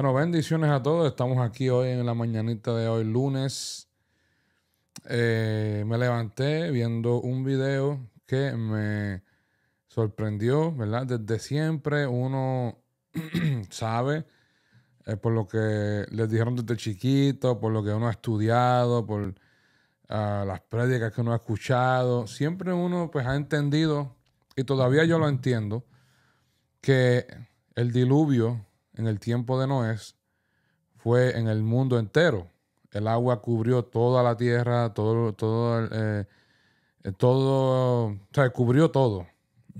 Bueno, bendiciones a todos. Estamos aquí hoy en la mañanita de hoy, lunes. Eh, me levanté viendo un video que me sorprendió, ¿verdad? Desde siempre uno sabe eh, por lo que les dijeron desde chiquito, por lo que uno ha estudiado, por ah, las prédicas que uno ha escuchado. Siempre uno pues ha entendido, y todavía yo lo entiendo, que el diluvio en el tiempo de Noé fue en el mundo entero. El agua cubrió toda la tierra, todo, todo, eh, todo, o sea, cubrió todo.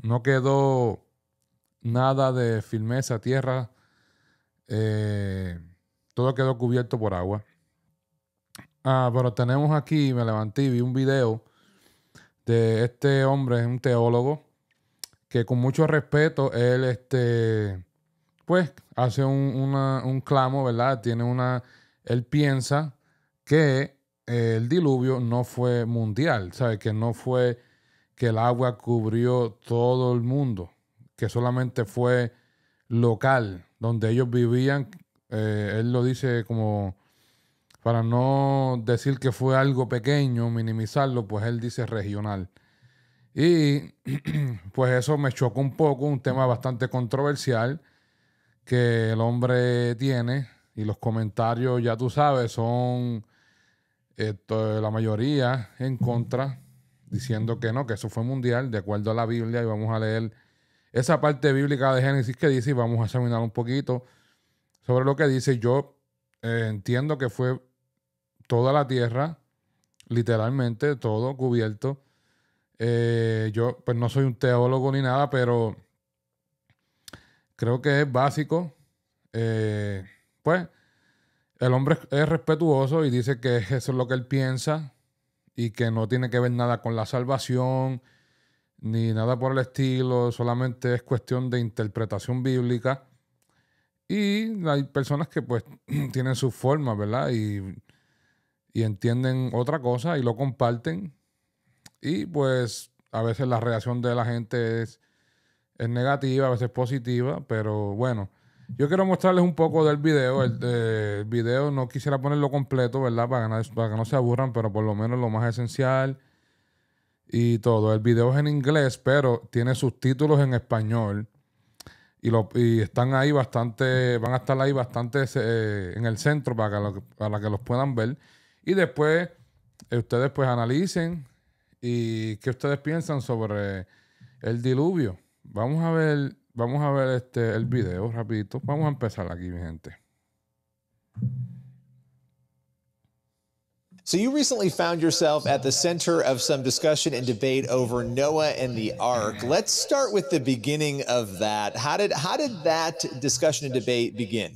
No quedó nada de firmeza, tierra. Eh, todo quedó cubierto por agua. Ah, pero tenemos aquí, me levanté y vi un video de este hombre, un teólogo, que con mucho respeto él este, pues hace un, clamo, ¿verdad? Tiene una, él piensa que eh, el diluvio no fue mundial, sabe Que no fue que el agua cubrió todo el mundo, que solamente fue local, donde ellos vivían. Eh, él lo dice como para no decir que fue algo pequeño, minimizarlo, pues él dice regional. Y pues eso me chocó un poco, un tema bastante controversial que el hombre tiene y los comentarios, ya tú sabes, son la mayoría en contra, diciendo que no, que eso fue mundial, de acuerdo a la Biblia, y vamos a leer esa parte bíblica de Génesis que dice, y vamos a examinar un poquito sobre lo que dice. Yo eh, entiendo que fue toda la tierra, literalmente todo cubierto. Eh, yo pues no soy un teólogo ni nada, pero Creo que es básico. Eh, pues el hombre es respetuoso y dice que eso es lo que él piensa y que no tiene que ver nada con la salvación ni nada por el estilo, solamente es cuestión de interpretación bíblica. Y hay personas que pues tienen su forma ¿verdad? y entienden otra cosa y lo comparten. Y pues a veces la reacción de la gente es es negativa, a veces positiva, pero bueno. Yo quiero mostrarles un poco del video. El, eh, video no quisiera ponerlo completo, ¿verdad? Para que, no, se aburran, pero por lo menos lo más esencial y todo. El video es en inglés, pero tiene subtítulos en español. Y, lo, y están ahí bastante, van a estar ahí bastante eh, en el centro para que, para que los puedan ver. Y después eh, ustedes pues analicen y qué ustedes piensan sobre el diluvio. Vamos a ver, vamos a ver este el video rapidito. Vamos a empezar aquí, mi gente. So you recently found yourself at the center of some discussion and debate over Noah and the ark. Let's start with the beginning of that. How did how did that discussion and debate begin?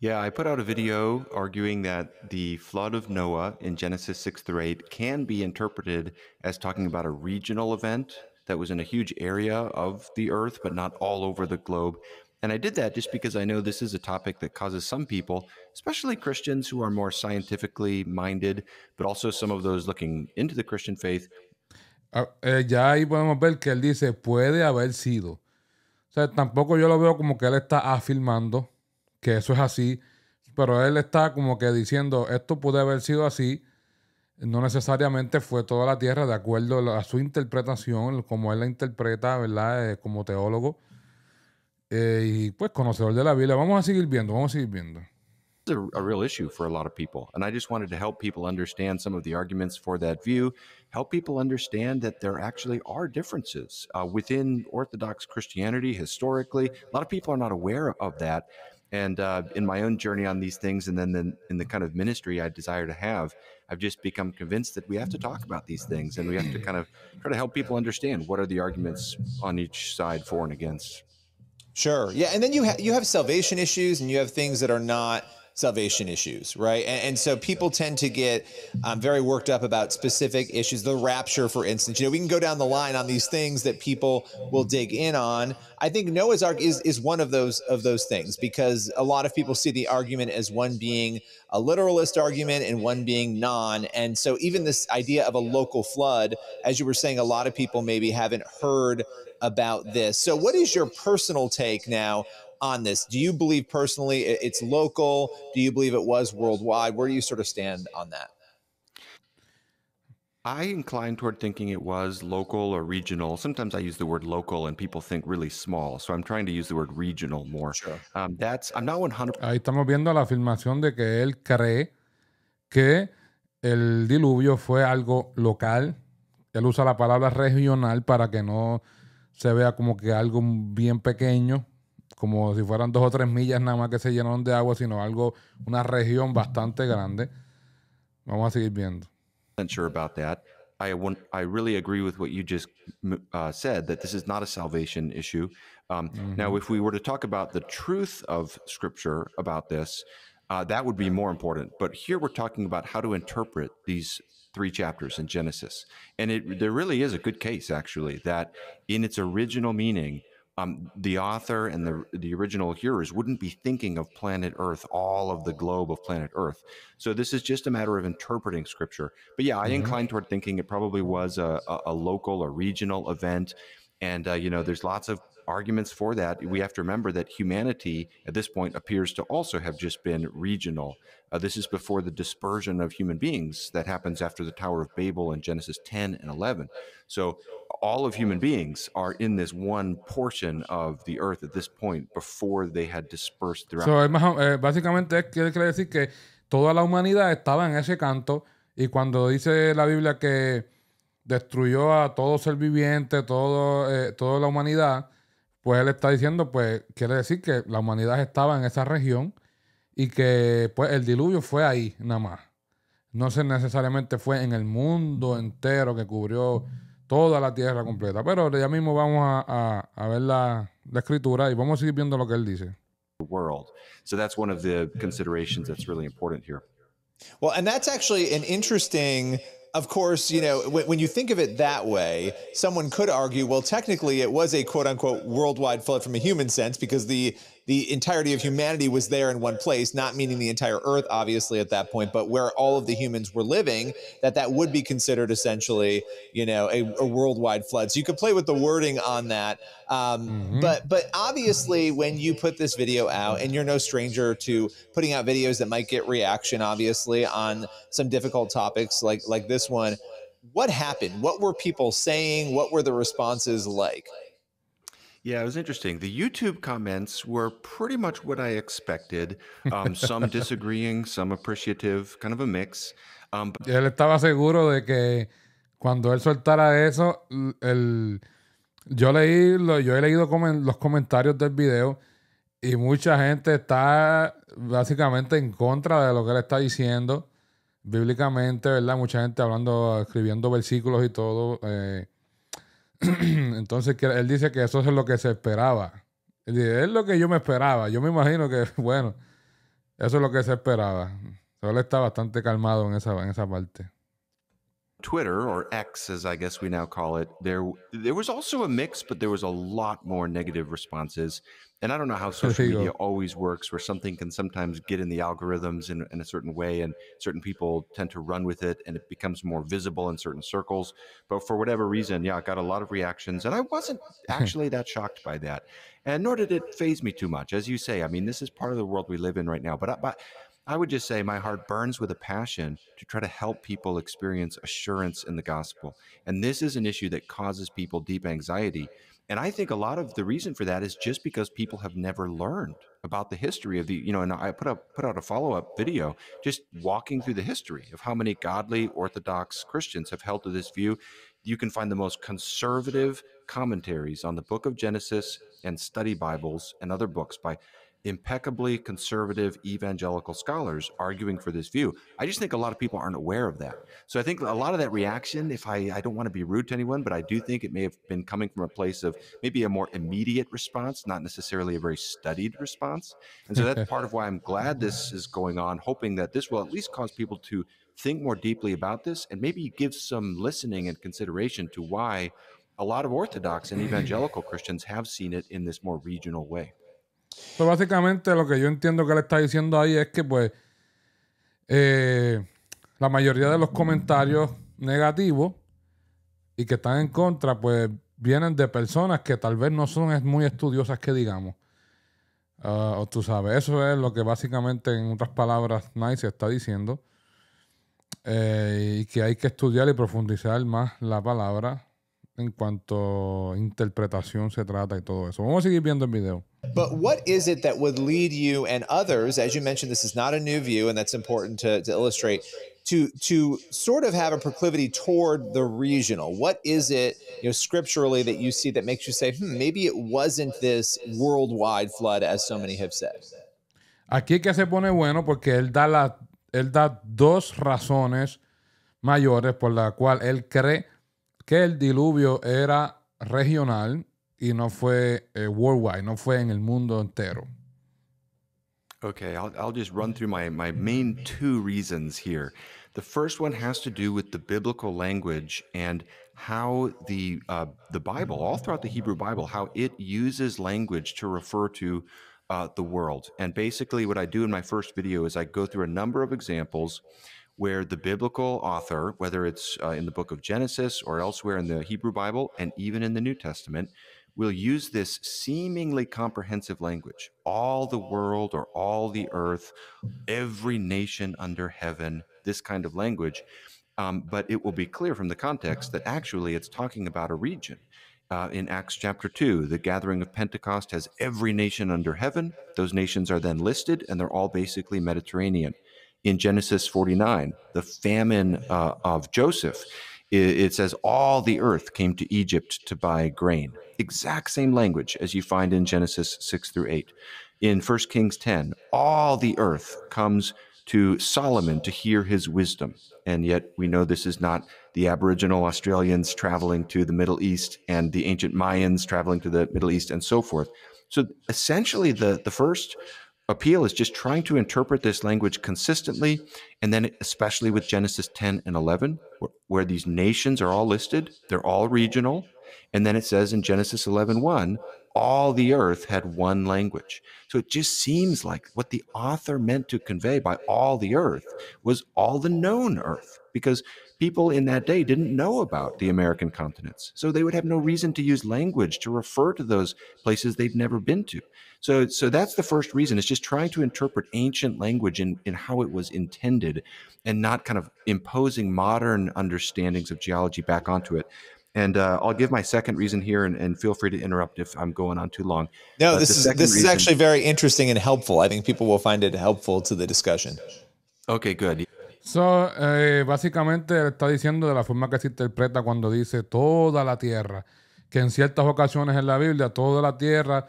Yeah, I put out a video arguing that the flood of Noah in Genesis 6 through 8 can be interpreted as talking about a regional event that was in a huge area of the earth, but not all over the globe. And I did that just because I know this is a topic that causes some people, especially Christians who are more scientifically minded, but also some of those looking into the Christian faith. Uh, eh, ya ahí podemos ver que él dice puede haber sido. O sea, tampoco yo lo veo como que él está afirmando que eso es así, pero él está como que diciendo esto puede haber sido así. no necesariamente fue toda la tierra de acuerdo a su interpretación, como él la interpreta, ¿verdad? Eh, como teólogo eh, y pues conocedor de la Biblia. Vamos a seguir viendo, vamos a seguir viendo. Es un a real issue for a lot of people, and I just wanted to help people understand some of the arguments for that view. Help people understand that there actually are differences uh, within Orthodox Christianity historically. A lot of people are not aware of that. And uh, in my own journey on these things, and then the, in the kind of ministry I desire to have, I've just become convinced that we have to talk about these things and we have to kind of try to help people understand what are the arguments on each side for and against. Sure. Yeah. And then you, ha- you have salvation issues and you have things that are not salvation issues, right? And, and so people tend to get um, very worked up about specific issues, the rapture, for instance. You know, we can go down the line on these things that people will dig in on. I think Noah's Ark is is one of those of those things because a lot of people see the argument as one being a literalist argument and one being non. And so even this idea of a local flood, as you were saying, a lot of people maybe haven't heard about this. So, what is your personal take now on this? Do you believe personally it's local? Do you believe it was worldwide? Where do you sort of stand on that? I incline toward thinking it was local or regional. Sometimes I use the word local and people think really small. So I'm trying to use the word regional more. Sure. Um, that's, I'm not 100 Ahí estamos viendo la afirmación de que él cree que el diluvio fue algo local. Él usa la palabra regional para que no se vea como que algo bien pequeño, como si fueran dos o tres millas nada más que se llenaron de agua, sino algo, una región bastante grande. Vamos a seguir viendo. sure about that. I, I really agree with what you just uh, said that this is not a salvation issue. Um, mm-hmm. Now, if we were to talk about the truth of Scripture about this, uh, that would be more important. But here we're talking about how to interpret these three chapters in Genesis, and it there really is a good case actually that in its original meaning um, the author and the the original hearers wouldn't be thinking of planet Earth, all of the globe of planet Earth. So this is just a matter of interpreting scripture. But yeah, I mm-hmm. incline toward thinking it probably was a, a, a local or regional event, and uh, you know, there's lots of arguments for that. We have to remember that humanity at this point appears to also have just been regional. Uh, this is before the dispersion of human beings that happens after the Tower of Babel in Genesis 10 and 11. So all of human beings are in this one portion of the earth at this point before they had dispersed throughout. So, eh, básicamente quiere, quiere decir que toda la humanidad estaba en ese canto y cuando dice la Biblia que destruyó a todo ser viviente, todo, eh, toda la humanidad, pues él está diciendo, pues quiere decir que la humanidad estaba en esa región y que pues el diluvio fue ahí nada más. No se necesariamente fue en el mundo entero que cubrió toda la tierra completa. Pero ya mismo vamos a, ver la, escritura y vamos a seguir viendo lo que él dice. world. So that's one of the considerations that's really important here. Well, and that's actually an interesting of course, you know, when, you think of it that way, someone could argue, well, technically it was a quote unquote worldwide flood from a human sense because the the entirety of humanity was there in one place, not meaning the entire earth, obviously, at that point, but where all of the humans were living, that that would be considered essentially, you know, a, a worldwide flood. So you could play with the wording on that. Um, mm-hmm. But but obviously, when you put this video out, and you're no stranger to putting out videos that might get reaction, obviously, on some difficult topics like like this one. What happened? What were people saying? What were the responses like? Yeah, it was interesting. The YouTube comments were pretty much what I expected. Um, some disagreeing, some appreciative, kind of a mix. Um, él estaba seguro de que cuando él soltara eso, el, yo leí, lo, yo he leído los comentarios del video y mucha gente está básicamente en contra de lo que él está diciendo bíblicamente, ¿verdad? Mucha gente hablando, escribiendo versículos y todo. Eh, Entonces, él dice que eso es lo que se esperaba. es lo que yo me esperaba. Yo me imagino que, bueno, eso es lo que se esperaba. Él está bastante calmado en esa, en esa parte. Twitter, or X as I guess we now call it, there there was also a mix, but there was a lot more negative responses. and I don't know how social media always works, where something can sometimes get in the algorithms in, in, a certain way, and certain people tend to run with it, and it becomes more visible in certain circles. But for whatever reason, yeah, I got a lot of reactions, and I wasn't actually that shocked by that, and nor did it phase me too much. As you say, I mean, this is part of the world we live in right now. But I, but I would just say my heart burns with a passion to try to help people experience assurance in the gospel, and this is an issue that causes people deep anxiety and I think a lot of the reason for that is just because people have never learned about the history of the, you know, and I put up put out a follow-up video just walking through the history of how many godly orthodox Christians have held to this view. You can find the most conservative commentaries on the book of Genesis and study Bibles and other books by impeccably conservative evangelical scholars arguing for this view. I just think a lot of people aren't aware of that. So I think a lot of that reaction, if I, I don't want to be rude to anyone, but I do think it may have been coming from a place of maybe a more immediate response, not necessarily a very studied response. And so that's part of why I'm glad this is going on, hoping that this will at least cause people to think more deeply about this and maybe give some listening and consideration to why a lot of Orthodox and evangelical Christians have seen it in this more regional way. Pues básicamente lo que yo entiendo que él está diciendo ahí es que, pues, eh, la mayoría de los comentarios negativos y que están en contra, pues, vienen de personas que tal vez no son muy estudiosas, que digamos. Ah, o tú sabes, eso es lo que básicamente, en otras palabras, Nice está diciendo. Eh, y que hay que estudiar y profundizar más la palabra en cuanto a interpretación se trata y todo eso. Vamos a seguir viendo el video. But what is it that would lead you and others, as you mentioned, this is not a new view, and that's important to, to illustrate, to to sort of have a proclivity toward the regional? What is it, you know, scripturally that you see that makes you say, hmm, maybe it wasn't this worldwide flood as so many have said? Aquí que se pone bueno porque él da, la, él da dos razones mayores por la cual él cree que el diluvio era regional y no fue eh, worldwide, no fue en el mundo entero. Okay, I'll, I'll just run through my, my main two reasons here. The first one has to do with the biblical language and how the uh, the Bible, all throughout the Hebrew Bible, how it uses language to refer to uh, the world. And basically, what I do in my first video is I go through a number of examples where the biblical author, whether it's uh, in the book of Genesis or elsewhere in the Hebrew Bible, and even in the New Testament, will use this seemingly comprehensive language all the world or all the earth, every nation under heaven, this kind of language. Um, but it will be clear from the context that actually it's talking about a region. Uh, in Acts chapter 2, the gathering of Pentecost has every nation under heaven. Those nations are then listed, and they're all basically Mediterranean. In Genesis 49, the famine uh, of Joseph it, says, All the earth came to Egypt to buy grain. Exact same language as you find in Genesis 6 through 8. In 1 Kings 10, all the earth comes to Solomon to hear his wisdom. And yet we know this is not the Aboriginal Australians traveling to the Middle East and the ancient Mayans traveling to the Middle East and so forth. So essentially, the, the first appeal is just trying to interpret this language consistently, and then especially with Genesis 10 and 11, where, where these nations are all listed, they're all regional. And then it says in Genesis 11, 1, all the earth had one language. So it just seems like what the author meant to convey by all the earth was all the known earth, because people in that day didn't know about the American continents. So they would have no reason to use language to refer to those places they'd never been to. So, so that's the first reason. It's just trying to interpret ancient language in, in how it was intended and not kind of imposing modern understandings of geology back onto it. And uh, I'll give my second reason here, and, and, feel free to interrupt if I'm going on too long. No, but this is this reason, is actually very interesting and helpful. I think people will find it helpful to the discussion. Okay, good. Eso, eh, básicamente está diciendo de la forma que se interpreta cuando dice toda la tierra, que en ciertas ocasiones en la Biblia toda la tierra,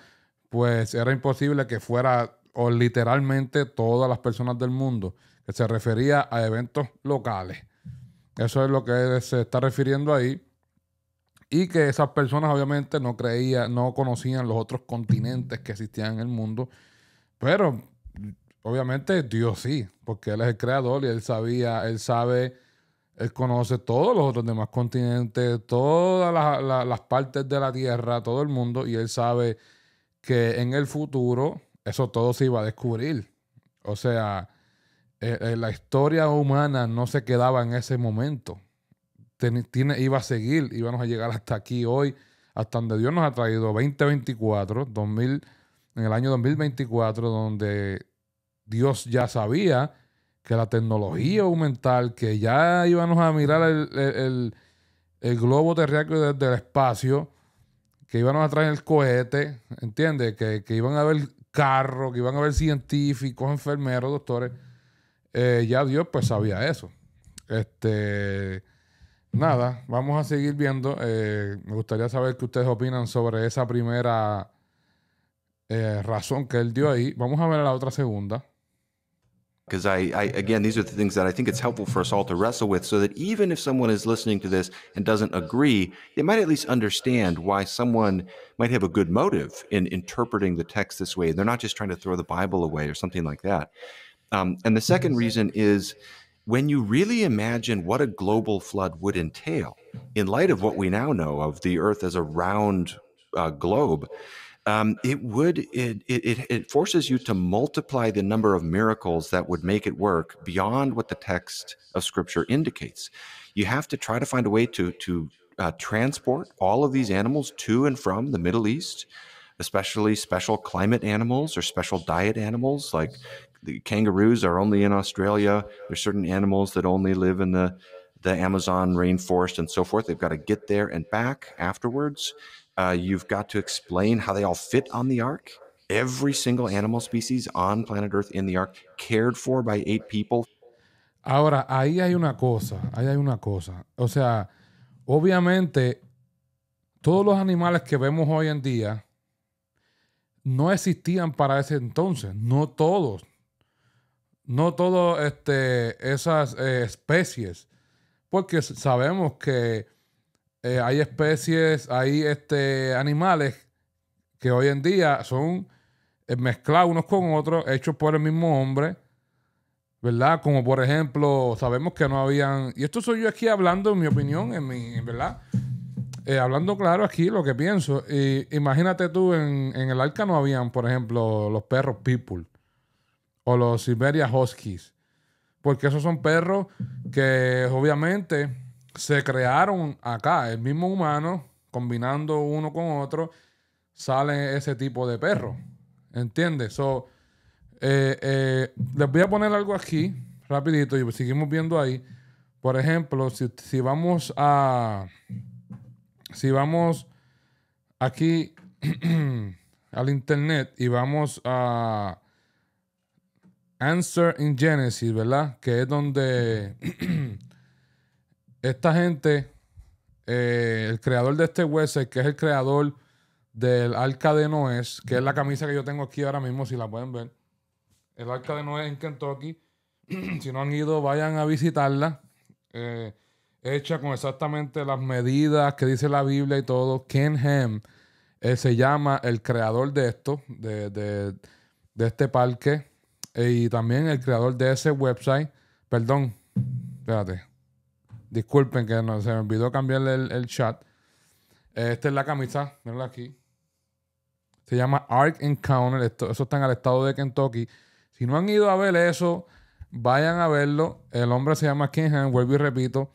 pues era imposible que fuera o literalmente todas las personas del mundo, que se refería a eventos locales. Eso es lo que se está refiriendo ahí. Y que esas personas obviamente no creían, no conocían los otros continentes que existían en el mundo. Pero Obviamente Dios sí, porque Él es el creador y Él sabía, Él sabe, Él conoce todos los otros demás continentes, todas las, partes de la Tierra, todo el mundo, y Él sabe que en el futuro eso todo se iba a descubrir. O sea, eh, eh, la historia humana no se quedaba en ese momento. iba a seguir, íbamos a llegar hasta aquí hoy, hasta donde Dios nos ha traído 2024, 2000, en el año 2024, donde Dios ya sabía que la tecnología aumentar, que ya íbamos a mirar el, globo terráqueo desde el espacio, que íbamos a traer el cohete, ¿entiendes? Que, iban a haber carros, que iban a haber científicos, enfermeros, doctores. Eh, ya Dios pues sabía eso. Este, nada, vamos a seguir viendo. Eh, me gustaría saber qué ustedes opinan sobre esa primera eh, razón que él dio ahí. Vamos a ver la otra segunda. because I, I, again these are the things that i think it's helpful for us all to wrestle with so that even if someone is listening to this and doesn't agree they might at least understand why someone might have a good motive in interpreting the text this way they're not just trying to throw the bible away or something like that um, and the second mm-hmm. reason is when you really imagine what a global flood would entail in light of what we now know of the earth as a round uh, globe um, it would it, it it forces you to multiply the number of miracles that would make it work beyond what the text of scripture indicates you have to try to find a way to to uh, transport all of these animals to and from the middle east especially special climate animals or special diet animals like the kangaroos are only in australia there's certain animals that only live in the the Amazon rainforest and so forth. They've got to get there and back afterwards. Uh, you've got to explain how they all fit on the ark. Every single animal species on planet Earth in the ark, cared for by eight people. Ahora, ahí hay una cosa, ahí hay una cosa. O sea, obviamente, todos los animales que vemos hoy en día no existían para ese entonces, no todos. No todas este, esas eh, especies, porque sabemos que eh, hay especies, hay este, animales que hoy en día son eh, mezclados unos con otros, hechos por el mismo hombre, ¿verdad? Como por ejemplo, sabemos que no habían, y esto soy yo aquí hablando en mi opinión, en mi, ¿verdad? Eh, hablando claro aquí lo que pienso, y imagínate tú, en, el arca no habían, por ejemplo, los perros people o los Siberia Huskies, porque esos son perros que obviamente se crearon acá, el mismo humano, combinando uno con otro, sale ese tipo de perro. ¿Entiendes? Eh, eh, les voy a poner algo aquí, rapidito, y seguimos viendo ahí. Por ejemplo, si, si vamos a. Si vamos aquí al internet y vamos a. Answer in Genesis, ¿verdad? Que es donde. esta gente, eh, el creador de este website, que es el creador del Arca de que es la camisa que yo tengo aquí ahora mismo, si la pueden ver. El Arca de Noé en Kentucky. si no han ido, vayan a visitarla. Eh, hecha con exactamente las medidas que dice la Biblia y todo. Ken Ham se llama el creador de esto, de, de, este parque. Eh, y también el creador de ese website. Perdón, espérate. Disculpen que no, se me olvidó cambiarle el, chat. Esta es la camisa, Mirenla aquí. Se llama Ark Encounter. eso está en el estado de Kentucky. Si no han ido a ver eso, vayan a verlo. El hombre se llama Kenhan, vuelvo y repito.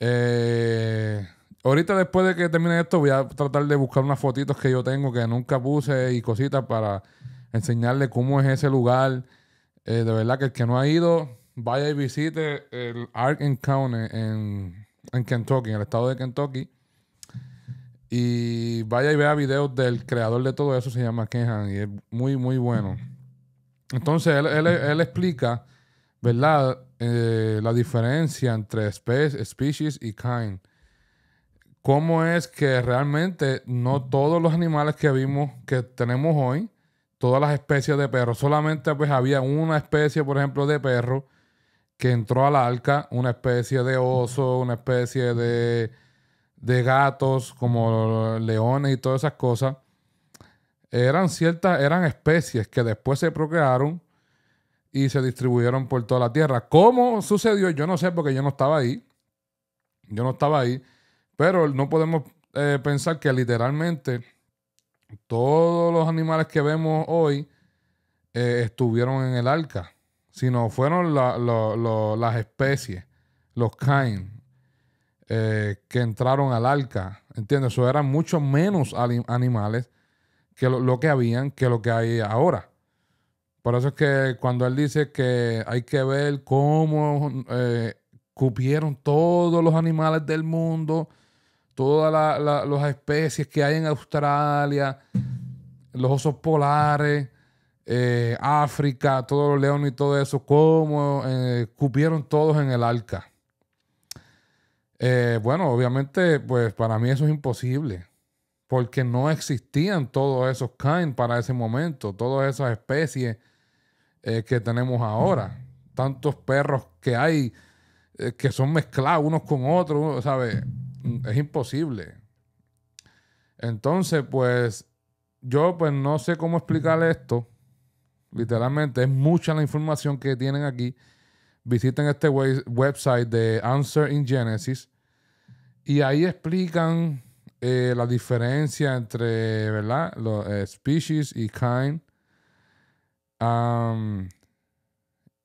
Eh, ahorita después de que termine esto, voy a tratar de buscar unas fotitos que yo tengo que nunca puse y cositas para enseñarle cómo es ese lugar. Eh, de verdad que el que no ha ido, vaya y visite el Ark County en, en Kentucky, en el estado de Kentucky. Y vaya y vea videos del creador de todo eso, se llama Kenhan, y es muy, muy bueno. Entonces, él, explica, ¿verdad?, eh, la diferencia entre species y kind. Cómo es que realmente no todos los animales que vimos, que tenemos hoy, todas las especies de perros, solamente pues había una especie, por ejemplo, de perro que entró al arca una especie de oso, una especie de, de gatos, como leones y todas esas cosas. Eran ciertas, eran especies que después se procrearon y se distribuyeron por toda la tierra. ¿Cómo sucedió? Yo no sé porque yo no estaba ahí. Yo no estaba ahí. Pero no podemos eh, pensar que literalmente todos los animales que vemos hoy eh, estuvieron en el arca sino fueron las especies, los caen eh, que entraron al arca. ¿Entiendes? Eso eran mucho menos animales que lo, que habían que lo que hay ahora. Por eso es que cuando él dice que hay que ver cómo eh, cupieron todos los animales del mundo, todas las especies que hay en Australia, los osos polares, eh, África, todos los leones y todo eso, cómo eh, cupieron todos en el arca. Eh, bueno, obviamente, pues para mí eso es imposible, porque no existían todos esos kind para ese momento, todas esas especies eh, que tenemos ahora, tantos perros que hay que son mezclados unos con otros, ¿sabes? Es imposible. Entonces, pues yo pues no sé cómo explicar esto Literalmente es mucha la información que tienen aquí. Visiten este website de Answer in Genesis y ahí explican eh, la diferencia entre, ¿verdad? Los eh, species y kind. Um,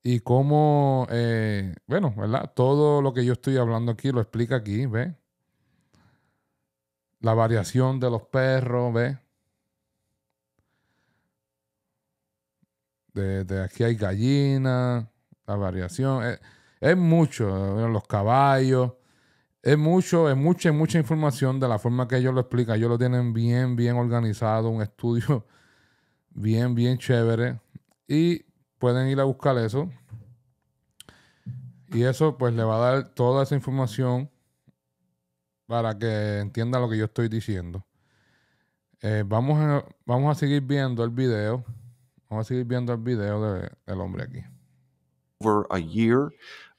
y cómo, eh, bueno, ¿verdad? Todo lo que yo estoy hablando aquí lo explica aquí, ¿ves? La variación de los perros, ¿ves? de, aquí hay gallinas, la variación. Es, mucho, eh, los caballos. Es mucho, es mucha, mucha información de la forma que ellos lo explican. Ellos lo tienen bien, bien organizado, un estudio bien, bien chévere. Y pueden ir a buscar eso. Y eso pues le va a dar toda esa información para que entienda lo que yo estoy diciendo. Eh, vamos, vamos a seguir viendo el video. Vamos a seguir viendo el video de, del hombre aquí. Over a year,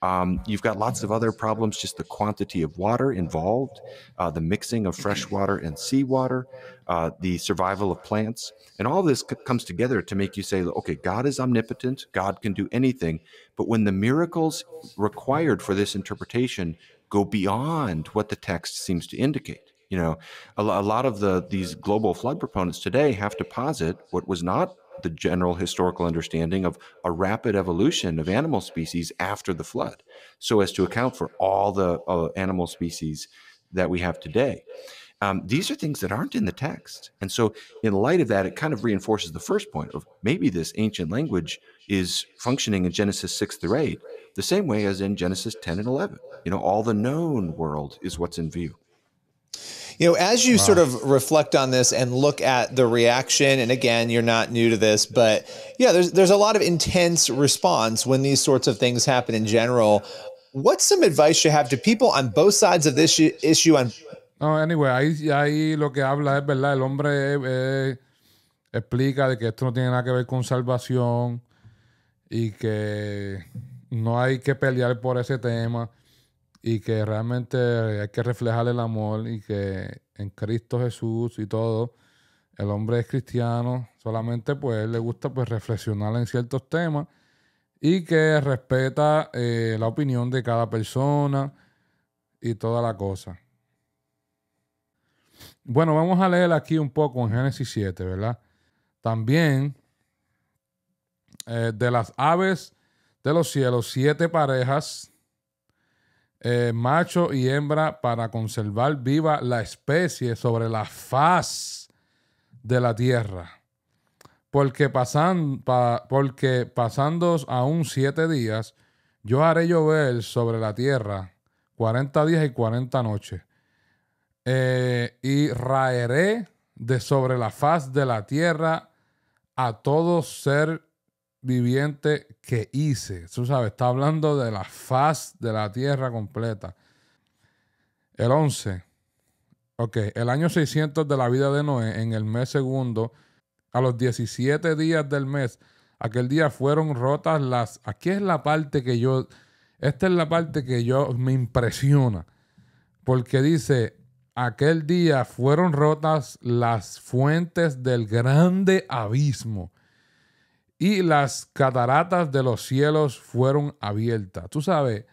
um, you've got lots of other problems, just the quantity of water involved, uh, the mixing of fresh water and seawater, uh, the survival of plants. And all this c- comes together to make you say, okay, God is omnipotent, God can do anything. But when the miracles required for this interpretation go beyond what the text seems to indicate, you know, a, a lot of the these global flood proponents today have to posit what was not the general historical understanding of a rapid evolution of animal species after the flood, so as to account for all the uh, animal species that we have today. Um, these are things that aren't in the text. And so, in light of that, it kind of reinforces the first point of maybe this ancient language is functioning in Genesis 6 through 8 the same way as in Genesis 10 and 11. You know, all the known world is what's in view. You know, as you wow. sort of reflect on this and look at the reaction, and again, you're not new to this, but yeah, there's there's a lot of intense response when these sorts of things happen in general. What's some advice you have to people on both sides of this issue? On no, anyway, ahí, ahí lo que habla es verdad. El hombre eh, explica de que esto no tiene nada que ver con salvación y que no hay que pelear por ese tema. y que realmente hay que reflejar el amor y que en Cristo Jesús y todo, el hombre es cristiano, solamente pues le gusta pues, reflexionar en ciertos temas y que respeta eh, la opinión de cada persona y toda la cosa. Bueno, vamos a leer aquí un poco en Génesis 7, ¿verdad? También eh, de las aves de los cielos, siete parejas eh, macho y hembra para conservar viva la especie sobre la faz de la tierra. Porque, pasan, porque pasando aún siete días, yo haré llover sobre la tierra cuarenta días y cuarenta noches. Eh, y raeré de sobre la faz de la tierra a todo ser viviente que hice. Tú sabes, está hablando de la faz de la tierra completa. El 11. Ok, el año 600 de la vida de Noé, en el mes segundo, a los 17 días del mes, aquel día fueron rotas las... Aquí es la parte que yo... Esta es la parte que yo me impresiona. Porque dice, aquel día fueron rotas las fuentes del grande abismo y las cataratas de los cielos fueron abiertas. Tú sabes,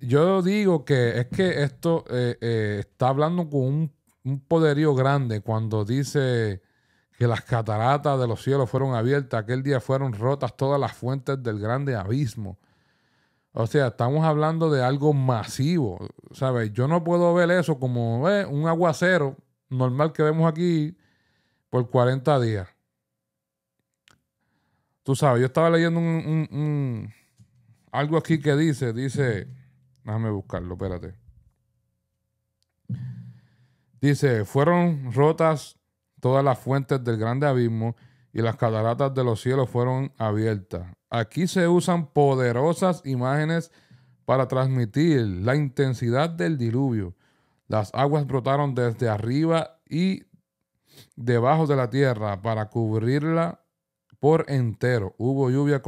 yo digo que es que esto eh, eh, está hablando con un, poderío grande cuando dice que las cataratas de los cielos fueron abiertas, aquel día fueron rotas todas las fuentes del grande abismo. O sea, estamos hablando de algo masivo, ¿sabes? Yo no puedo ver eso como eh, un aguacero normal que vemos aquí por 40 días. Tú sabes, yo estaba leyendo un, algo aquí que dice, dice, déjame buscarlo, espérate. Dice, fueron rotas todas las fuentes del grande abismo y las cataratas de los cielos fueron abiertas. Aquí se usan poderosas imágenes para transmitir la intensidad del diluvio. Las aguas brotaron desde arriba y debajo de la tierra para cubrirla por entero. Hubo lluvia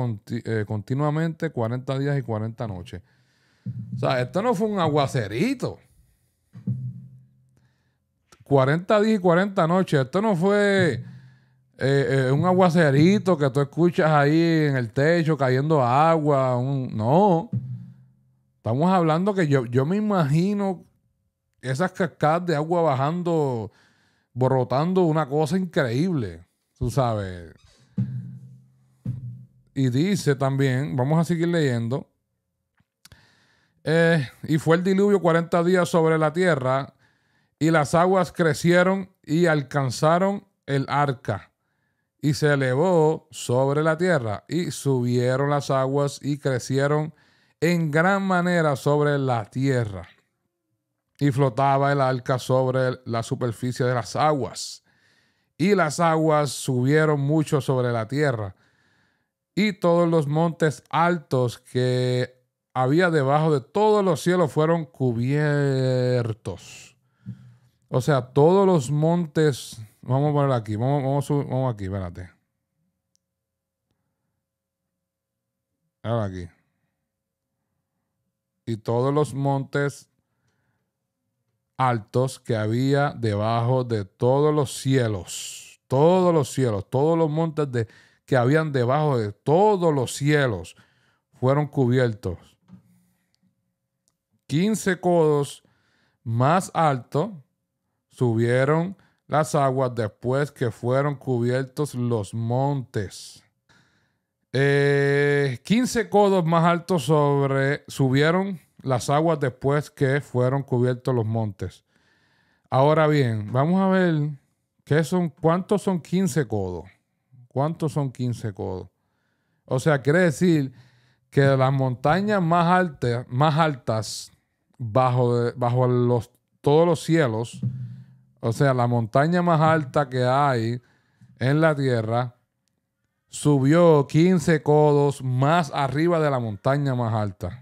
eh, continuamente 40 días y 40 noches. O sea, esto no fue un aguacerito. 40 días y 40 noches. Esto no fue eh, eh, un aguacerito que tú escuchas ahí en el techo cayendo agua. No. Estamos hablando que yo, yo me imagino esas cascadas de agua bajando, borrotando una cosa increíble. Tú sabes. Y dice también, vamos a seguir leyendo. Eh, y fue el diluvio 40 días sobre la tierra, y las aguas crecieron y alcanzaron el arca, y se elevó sobre la tierra, y subieron las aguas y crecieron en gran manera sobre la tierra, y flotaba el arca sobre la superficie de las aguas y las aguas subieron mucho sobre la tierra, y todos los montes altos que había debajo de todos los cielos fueron cubiertos. O sea, todos los montes, vamos a poner aquí, vamos, vamos, aquí, espérate. Ahora aquí. Y todos los montes altos que había debajo de todos los cielos, todos los cielos, todos los montes de, que habían debajo de todos los cielos fueron cubiertos. 15 codos más alto subieron las aguas después que fueron cubiertos los montes. 15 eh, codos más altos sobre subieron las aguas después que fueron cubiertos los montes. Ahora bien, vamos a ver qué son, cuántos son 15 codos. ¿Cuántos son 15 codos? O sea, quiere decir que las montañas más altas, más altas bajo, bajo los, todos los cielos, o sea, la montaña más alta que hay en la tierra, subió 15 codos más arriba de la montaña más alta.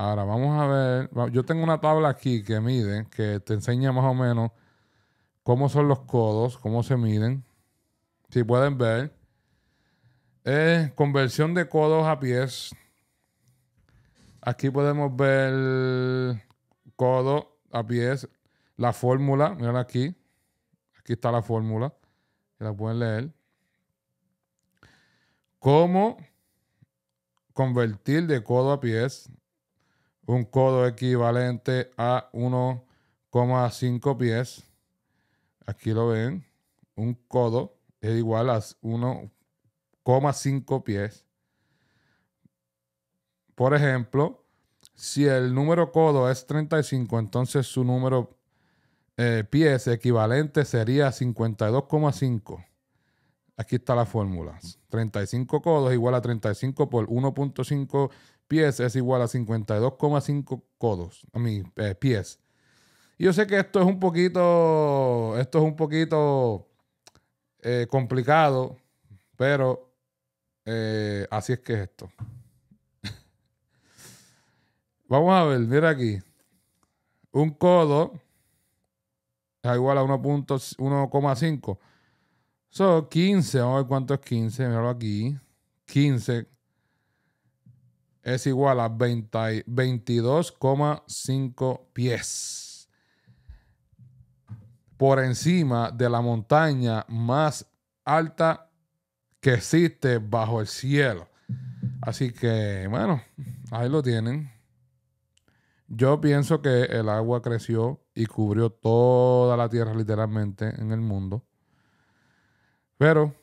Ahora vamos a ver, yo tengo una tabla aquí que mide, que te enseña más o menos cómo son los codos, cómo se miden. Si pueden ver. Eh, conversión de codos a pies. Aquí podemos ver codo a pies. La fórmula, miren aquí. Aquí está la fórmula. La pueden leer. Cómo convertir de codo a pies un codo equivalente a 1,5 pies. Aquí lo ven. Un codo es igual a 1,5 pies. Por ejemplo, si el número codo es 35, entonces su número eh, pies equivalente sería 52,5. Aquí está la fórmula. 35 codos igual a 35 por 1.5 pies es igual a 52,5 codos, a mis eh, pies. yo sé que esto es un poquito, esto es un poquito eh, complicado, pero eh, así es que es esto. Vamos a ver, mira aquí. Un codo es igual a 1.1,5. Son 15, vamos a ver cuánto es 15, míralo aquí. 15 es igual a 22,5 pies por encima de la montaña más alta que existe bajo el cielo. Así que, bueno, ahí lo tienen. Yo pienso que el agua creció y cubrió toda la tierra literalmente en el mundo. Pero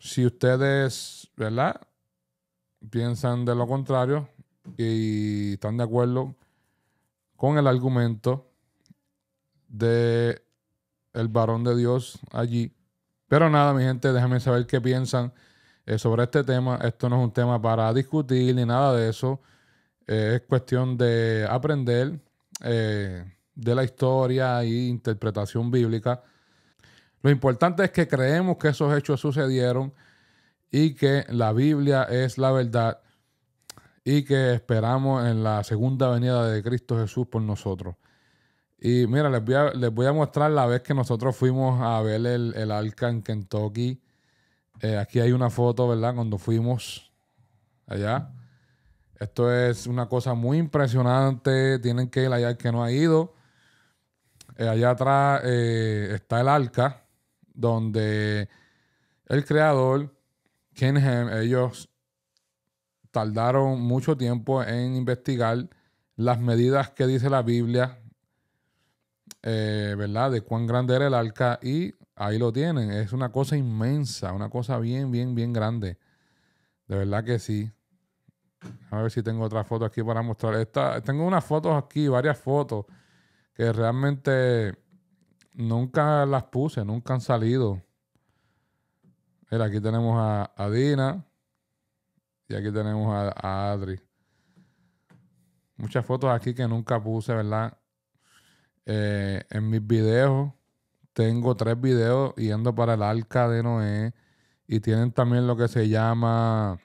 si ustedes, ¿verdad? piensan de lo contrario y están de acuerdo con el argumento de el varón de Dios allí. Pero nada, mi gente, déjenme saber qué piensan eh, sobre este tema. Esto no es un tema para discutir ni nada de eso. Eh, es cuestión de aprender eh, de la historia e interpretación bíblica. Lo importante es que creemos que esos hechos sucedieron y que la Biblia es la verdad y que esperamos en la segunda venida de Cristo Jesús por nosotros. Y mira, les voy a, mostrar la vez que nosotros fuimos a ver el, el arca en Kentucky. Eh, aquí hay una foto, ¿verdad? Cuando fuimos allá. Esto es una cosa muy impresionante. Tienen que ir allá que no ha ido. Eh, allá atrás eh, está el arca, donde el creador ellos tardaron mucho tiempo en investigar las medidas que dice la Biblia, eh, ¿verdad? De cuán grande era el arca y ahí lo tienen. Es una cosa inmensa, una cosa bien, bien, bien grande. De verdad que sí. A ver si tengo otra foto aquí para mostrar. Esta, tengo unas fotos aquí, varias fotos, que realmente nunca las puse, nunca han salido. Mira, aquí tenemos a, Dina y aquí tenemos a, Adri. Muchas fotos aquí que nunca puse, ¿verdad? Eh, en mis videos tengo tres videos yendo para el arca de Noé y tienen también lo que se llama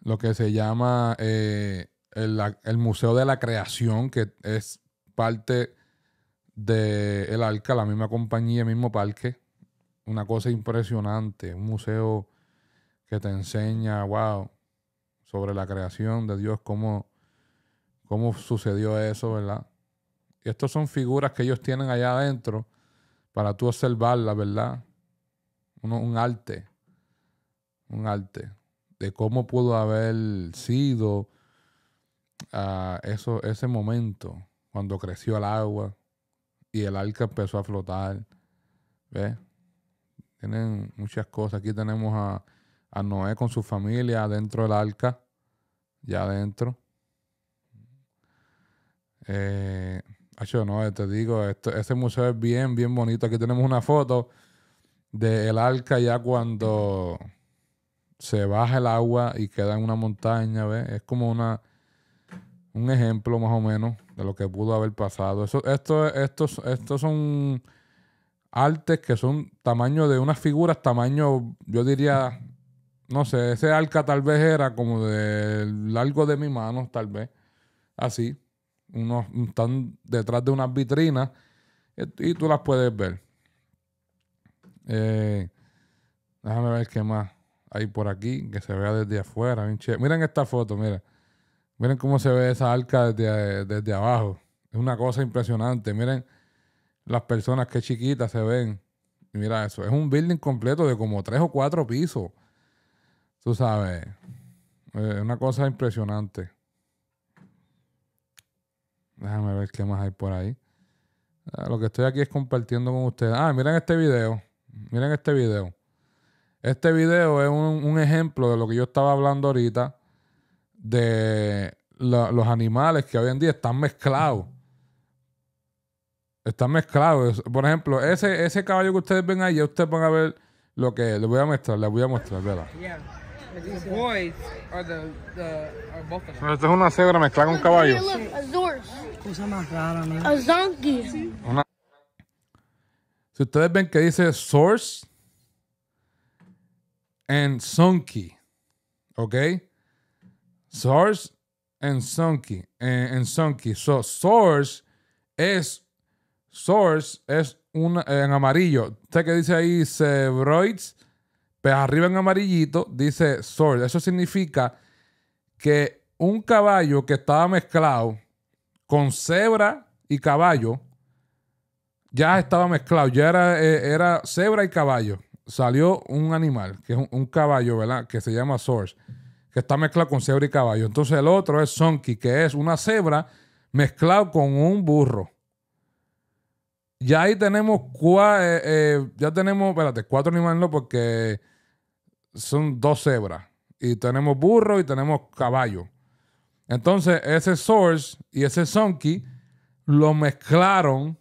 lo que se llama eh, el, Museo de la Creación, que es parte del Arca, la misma compañía, mismo parque una cosa impresionante, un museo que te enseña, wow, sobre la creación de Dios, cómo, cómo sucedió eso, ¿verdad? Y estas son figuras que ellos tienen allá adentro para tú observarlas, ¿verdad? un arte, un arte de cómo pudo haber sido ah, eso, ese momento cuando creció el agua y el arca empezó a flotar, ¿ves? tienen muchas cosas. Aquí tenemos a, Noé con su familia dentro del arca, ya adentro. Eh, Noé no, te digo, esto, este museo es bien, bien bonito. Aquí tenemos una foto del el arca ya cuando se baja el agua y queda en una montaña, ¿ves? Es como una, un ejemplo más o menos de lo que pudo haber pasado. Eso, esto, estos, estos son artes que son tamaño de unas figuras, tamaño, yo diría, no sé, ese arca tal vez era como del largo de mi mano, tal vez, así. Unos están detrás de unas vitrinas y tú las puedes ver. Eh, déjame ver qué más hay por aquí, que se vea desde afuera. Miren esta foto, miren. Miren cómo se ve esa arca desde abajo. Es una cosa impresionante. Miren las personas que chiquitas se ven. mira eso, es un building completo de como tres o cuatro pisos. Tú sabes, es una cosa impresionante. Déjame ver qué más hay por ahí. Ah, lo que estoy aquí es compartiendo con ustedes. Ah, miren este video. Miren este video. Este video es un, ejemplo de lo que yo estaba hablando ahorita de los animales que hoy en día están mezclados. Están mezclados. Por ejemplo, ese, ese caballo que ustedes ven ahí, ya ustedes van a ver lo que les voy a mostrar, les voy a mostrar, ¿verdad? Yeah. Boys are the, the, Pero esto es una cebra mezclada con caballo. Cosa más rara, Si ustedes ven que dice source and zonky. ¿ok? Source and zonky. Eh, and, and So, source es Source es un en amarillo. Usted que dice ahí Sebroids, pero pues arriba en amarillito dice Source. Eso significa que un caballo que estaba mezclado con cebra y caballo ya estaba mezclado, ya era, eh, era cebra y caballo. Salió un animal, que es un, caballo, ¿verdad? Que se llama Source, que está mezclado con cebra y caballo. Entonces el otro es Sonky, que es una cebra mezclado con un burro. Ya ahí tenemos eh, eh, ya tenemos, cuatro animales porque son dos cebras. Y tenemos burro y tenemos caballo. Entonces, ese Source y ese Sonky lo mezclaron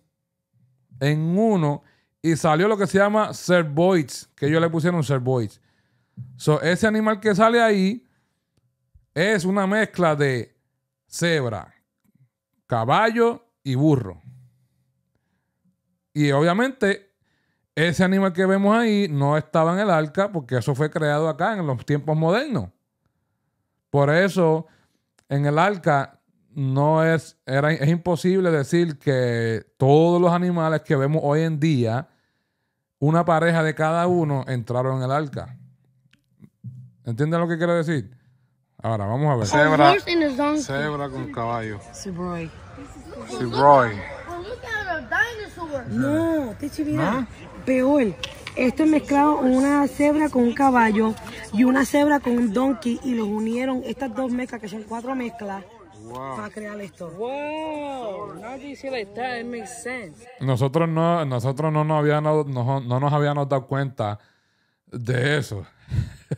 en uno y salió lo que se llama Servoids, que ellos le pusieron Servoids. So, ese animal que sale ahí es una mezcla de cebra, caballo y burro. Y obviamente, ese animal que vemos ahí no estaba en el arca porque eso fue creado acá en los tiempos modernos. Por eso, en el arca no es, era, es imposible decir que todos los animales que vemos hoy en día, una pareja de cada uno entraron en el arca. ¿Entienden lo que quiero decir? Ahora, vamos a ver. Cebra, con caballo. No, te Peor. Esto es mezclado una cebra con un caballo y una cebra con un donkey y los unieron estas dos mezclas, que son cuatro mezclas, para crear esto. Wow, Nosotros no, nosotros no nos habíamos, no, nos dado cuenta de eso.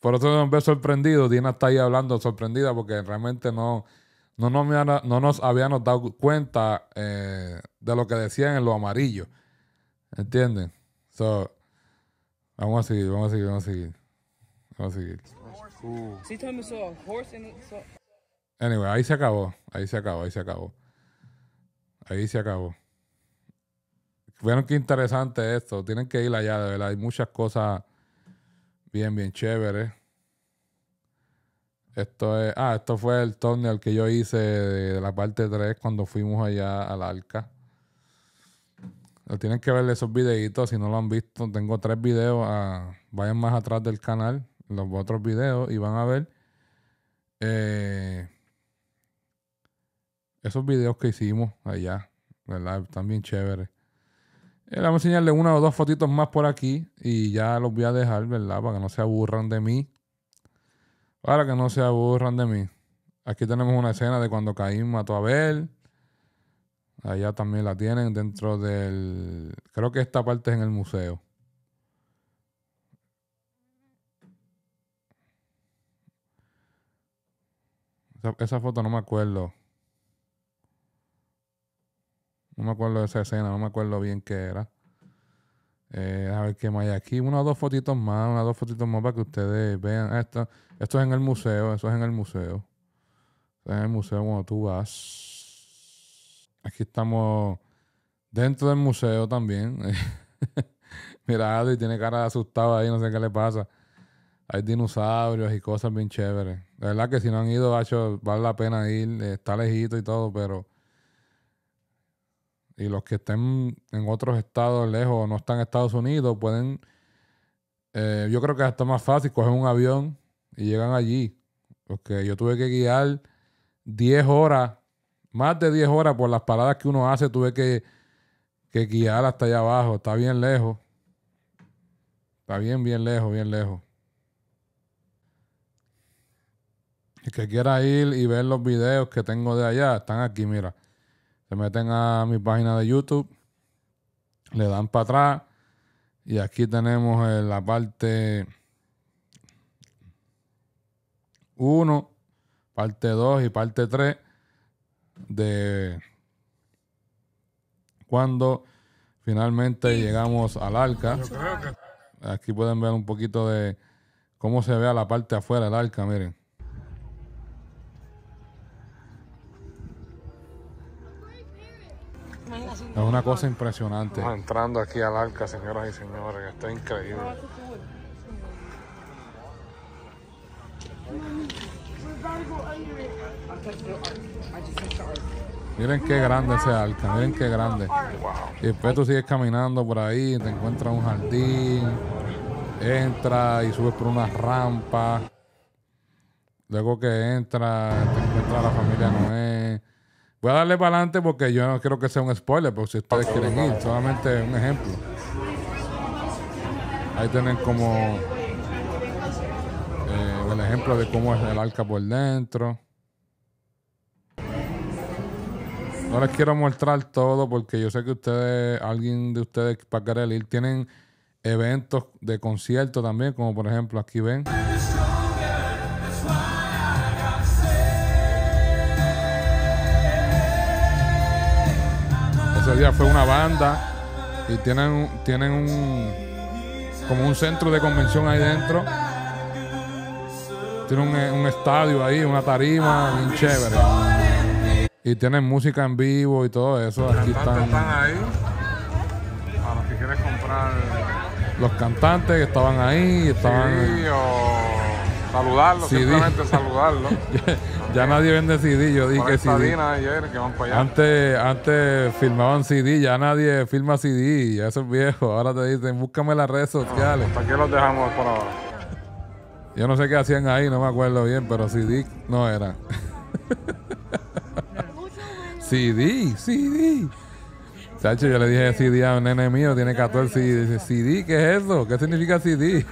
Por eso me sorprendido. Dina está ahí hablando sorprendida porque realmente no, no nos, no nos habíamos dado cuenta eh, de lo que decían en lo amarillo. ¿Entienden? So, vamos a seguir, vamos a seguir, vamos a seguir. Vamos a seguir. Anyway, ahí se acabó, ahí se acabó, ahí se acabó. Ahí se acabó. Vieron qué interesante esto. Tienen que ir allá, de verdad. Hay muchas cosas bien, bien chéveres. Esto es, ah, esto fue el al que yo hice de la parte 3 cuando fuimos allá al Alca Lo tienen que ver esos videitos, si no lo han visto, tengo tres videos, ah, vayan más atrás del canal, los otros videos y van a ver eh, esos videos que hicimos allá, ¿verdad? Están bien chéveres. Eh, les vamos a enseñarle una o dos fotitos más por aquí y ya los voy a dejar, ¿verdad? Para que no se aburran de mí. Para que no se aburran de mí. Aquí tenemos una escena de cuando Caín mató a Abel. Allá también la tienen dentro del... Creo que esta parte es en el museo. Esa, esa, foto no me acuerdo. No me acuerdo de esa escena, no me acuerdo bien qué era. Eh, a ver qué más hay aquí. unas dos fotitos más, unas dos fotitos más para que ustedes vean. Ah, esto, esto es en el museo, eso es en el museo. Esto es en el museo cuando tú vas. Aquí estamos dentro del museo también. Mira, Adri tiene cara asustada asustado ahí, no sé qué le pasa. Hay dinosaurios y cosas bien chéveres. La verdad que si no han ido, vale la pena ir. Eh, está lejito y todo, pero y los que estén en otros estados lejos, o no están en Estados Unidos, pueden, eh, yo creo que hasta más fácil coger un avión y llegan allí. Porque yo tuve que guiar 10 horas, más de 10 horas por las paradas que uno hace, tuve que, que guiar hasta allá abajo. Está bien lejos. Está bien, bien lejos, bien lejos. El que quiera ir y ver los videos que tengo de allá, están aquí, mira se meten a mi página de YouTube, le dan para atrás y aquí tenemos eh, la parte 1, parte 2 y parte 3 de cuando finalmente llegamos al arca. Aquí pueden ver un poquito de cómo se ve la parte afuera del arca, miren. Es una cosa impresionante. Estamos entrando aquí al arca, señoras y señores. Está increíble. Miren qué grande ese arca, miren qué grande. Y después tú sigues caminando por ahí, te encuentras un jardín, entras y subes por una rampa. Luego que entra, te encuentras la familia Noel. Voy a darle para adelante porque yo no quiero que sea un spoiler, pero si ustedes quieren ir, solamente un ejemplo. Ahí tienen como eh, el ejemplo de cómo es el arca por dentro. No les quiero mostrar todo porque yo sé que ustedes, alguien de ustedes para querer ir, tienen eventos de concierto también, como por ejemplo aquí ven. día fue una banda y tienen, tienen un como un centro de convención ahí dentro. Tiene un, estadio ahí, una tarima bien chévere. Y tienen música en vivo y todo eso. Aquí están, ahí. para los que comprar. Los cantantes que estaban ahí, estaban. Sí, o saludarlos, saludarlos. Ya nadie vende CD, yo dije CD. Antes, antes filmaban CD, ya nadie filma CD, ya eso es viejo. Ahora te dicen, búscame las redes sociales. ¿Para qué los dejamos por ahora? Yo no sé qué hacían ahí, no me acuerdo bien, pero CD no era. CD, CD. Sacho, yo le dije CD a un nene mío, tiene 14 CD. Dice, ¿CD? ¿Qué es eso? ¿Qué significa CD?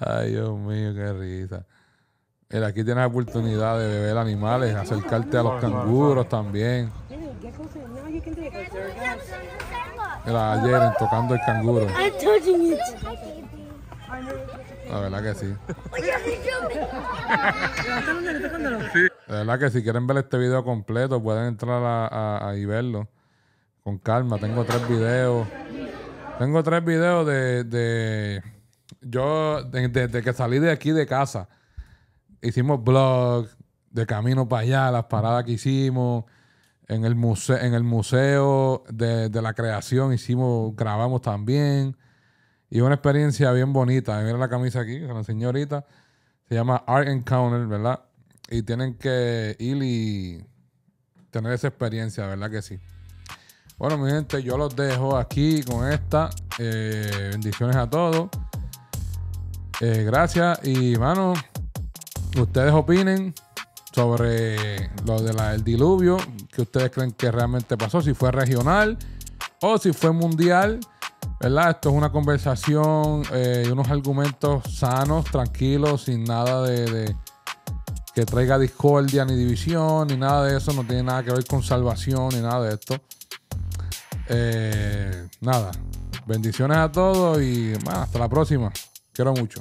Ay, Dios mío, qué risa. Mira, aquí tienes la oportunidad de beber animales, acercarte a los canguros también. Mira, ayer tocando el canguro. La verdad que sí. La verdad que si quieren ver este video completo pueden entrar ahí y verlo con calma. Tengo tres videos. Tengo tres videos de yo desde que salí de aquí de casa, hicimos blogs de camino para allá, las paradas que hicimos. En el, museo, en el museo de, la creación hicimos, grabamos también. Y una experiencia bien bonita. Mira la camisa aquí, la señorita. Se llama Art Encounter, ¿verdad? Y tienen que ir y tener esa experiencia, ¿verdad que sí? Bueno, mi gente, yo los dejo aquí con esta. Eh, bendiciones a todos. Eh, gracias y, mano, ustedes opinen sobre lo del diluvio, que ustedes creen que realmente pasó, si fue regional o si fue mundial. ¿Verdad? Esto es una conversación eh, y unos argumentos sanos, tranquilos, sin nada de, que traiga discordia ni división ni nada de eso. No tiene nada que ver con salvación ni nada de esto. Eh, nada. Bendiciones a todos y hasta la próxima. Quiero mucho.